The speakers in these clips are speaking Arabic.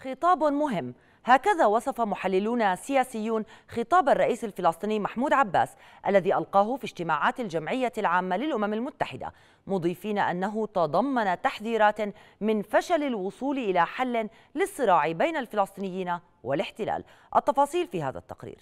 خطاب مهم هكذا وصف محللون سياسيون خطاب الرئيس الفلسطيني محمود عباس الذي ألقاه في اجتماعات الجمعية العامة للأمم المتحدة مضيفين أنه تضمن تحذيرات من فشل الوصول إلى حل للصراع بين الفلسطينيين والاحتلال التفاصيل في هذا التقرير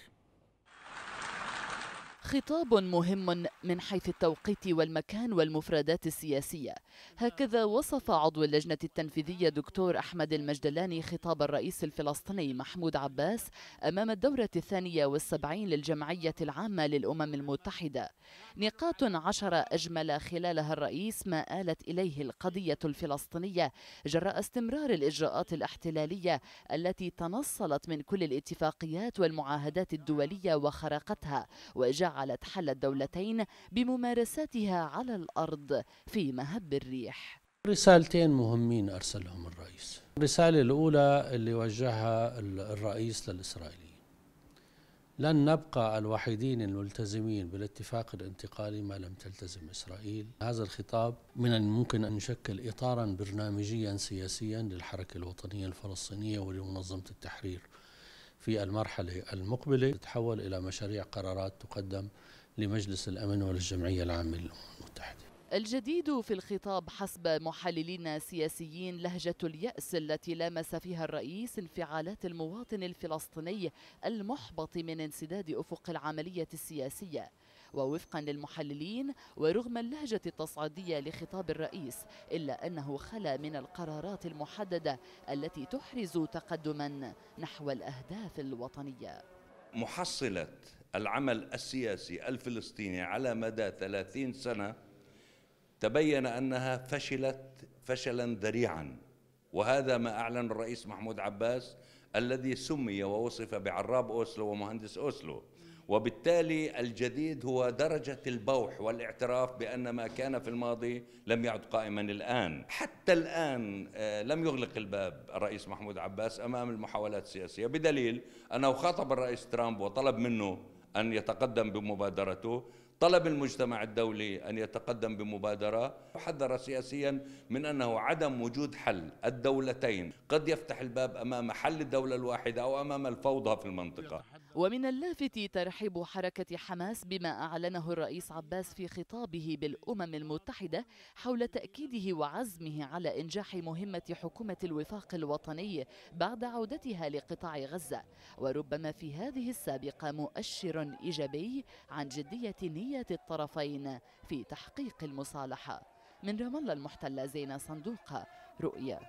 خطاب مهم من حيث التوقيت والمكان والمفردات السياسية هكذا وصف عضو اللجنة التنفيذية دكتور أحمد المجدلاني خطاب الرئيس الفلسطيني محمود عباس أمام الدورة الثانية والسبعين للجمعية العامة للأمم المتحدة نقاط عشر أجمل خلالها الرئيس ما آلت إليه القضية الفلسطينية جراء استمرار الإجراءات الاحتلالية التي تنصلت من كل الاتفاقيات والمعاهدات الدولية وخرقتها وجعل جعلت حل الدولتين بممارساتها على الأرض في مهب الريح رسالتين مهمين أرسلهم الرئيس الرسالة الأولى اللي وجهها الرئيس للإسرائيليين لن نبقى الوحيدين الملتزمين بالاتفاق الانتقالي ما لم تلتزم إسرائيل هذا الخطاب من الممكن أن يشكل إطارا برنامجيا سياسيا للحركة الوطنية الفلسطينية ولمنظمة التحرير في المرحلة المقبلة تتحول إلى مشاريع قرارات تقدم لمجلس الأمن وللجمعية العامة للأمم الجديد في الخطاب حسب محللين سياسيين لهجة اليأس التي لامس فيها الرئيس انفعالات المواطن الفلسطيني المحبط من انسداد أفق العملية السياسية ووفقا للمحللين ورغم اللهجة التصعيدية لخطاب الرئيس إلا أنه خلا من القرارات المحددة التي تحرز تقدما نحو الأهداف الوطنية محصلة العمل السياسي الفلسطيني على مدى 30 سنة تبين انها فشلت فشلا ذريعا وهذا ما اعلن الرئيس محمود عباس الذي سمي ووصف بعراب اوسلو ومهندس اوسلو وبالتالي الجديد هو درجة البوح والاعتراف بأن ما كان في الماضي لم يعد قائما الآن حتى الآن آه، لم يغلق الباب الرئيس محمود عباس أمام المحاولات السياسية بدليل أنه خاطب الرئيس ترامب وطلب منه أن يتقدم بمبادرته طلب المجتمع الدولي أن يتقدم بمبادرة وحذر سياسيا من أنه عدم وجود حل الدولتين قد يفتح الباب أمام حل الدولة الواحدة أو أمام الفوضى في المنطقة ومن اللافت ترحيب حركة حماس بما أعلنه الرئيس عباس في خطابه بالأمم المتحدة حول تأكيده وعزمه على إنجاح مهمة حكومة الوفاق الوطني بعد عودتها لقطاع غزة وربما في هذه السابقة مؤشر إيجابي عن جدية نية نية الطرفين في تحقيق المصالحة من رام الله المحتلة زينة صندوقة رؤية